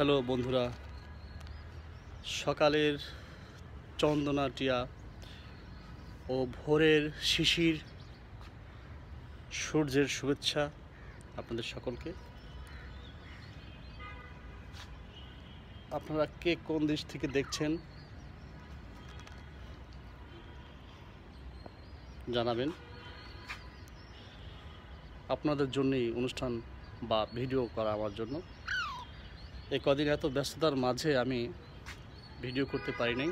hello বন্ধুরা সকালের চন্দনাটিয়া ও ভোরের শিশির সূর্যের শুভেচ্ছা আপনাদের সকলকে আপনারা কে কোন দেশ থেকে দেখছেন জানাবেন আপনাদের জন্যই অনুষ্ঠান বা ভিডিও করা আমার জন্য এই কদিন এত ব্যস্ততার মাঝে আমি ভিডিও করতে পারি নাই